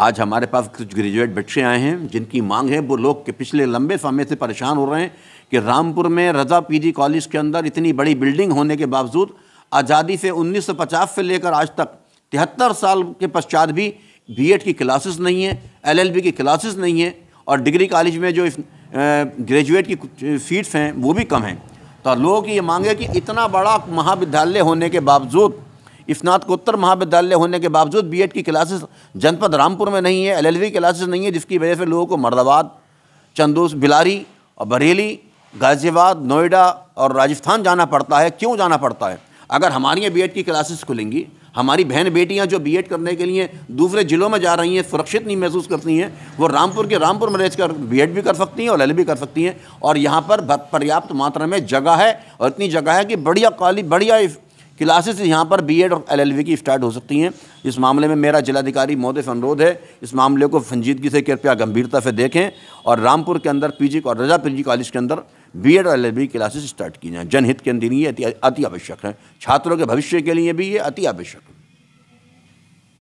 आज हमारे पास कुछ ग्रेजुएट बच्चे आए हैं जिनकी मांग है वो लोग के पिछले लंबे समय से परेशान हो रहे हैं कि रामपुर में रजा पीजी कॉलेज के अंदर इतनी बड़ी बिल्डिंग होने के बावजूद आज़ादी से 1950 से लेकर आज तक तिहत्तर साल के पश्चात भी बीएड की क्लासेस नहीं है एलएलबी की क्लासेस नहीं है और डिग्री कॉलेज में जो ग्रेजुएट की सीट्स हैं वो भी कम हैं तो लोगों की ये मांग है कि इतना बड़ा महाविद्यालय होने के बावजूद स्नातकोत्तर महाविद्यालय होने के बावजूद बी की क्लासेस जनपद रामपुर में नहीं है एलएलबी क्लासेस नहीं है जिसकी वजह से लोगों को मर्दाबाद चंदूस बिलारी और बरेली गाजियाबाद नोएडा और राजस्थान जाना पड़ता है क्यों जाना पड़ता है अगर हमारी बी की क्लासेस खुलेंगी हमारी बहन बेटियां जो बीएड करने के लिए दूसरे ज़िलों में जा रही हैं सुरक्षित नहीं महसूस करती हैं वो रामपुर के रामपुर में रहकर बीएड भी कर सकती हैं और एल भी कर सकती हैं और यहाँ पर पर्याप्त मात्रा में जगह है और इतनी जगह है कि बढ़िया कॉलेज बढ़िया क्लासेस यहाँ पर बीएड और एलएलबी की स्टार्ट हो सकती हैं इस मामले में मेरा जिलाधिकारी महोदय से अनुरोध है इस मामले को संजीदगी से कृपया गंभीरता से देखें और रामपुर के अंदर पीजी और रजा पीजी कॉलेज के अंदर बीएड और एलएलबी क्लासेस स्टार्ट की जाएँ जनहित के अंदर ये अति आवश्यक है छात्रों के भविष्य के लिए भी ये अति आवश्यक है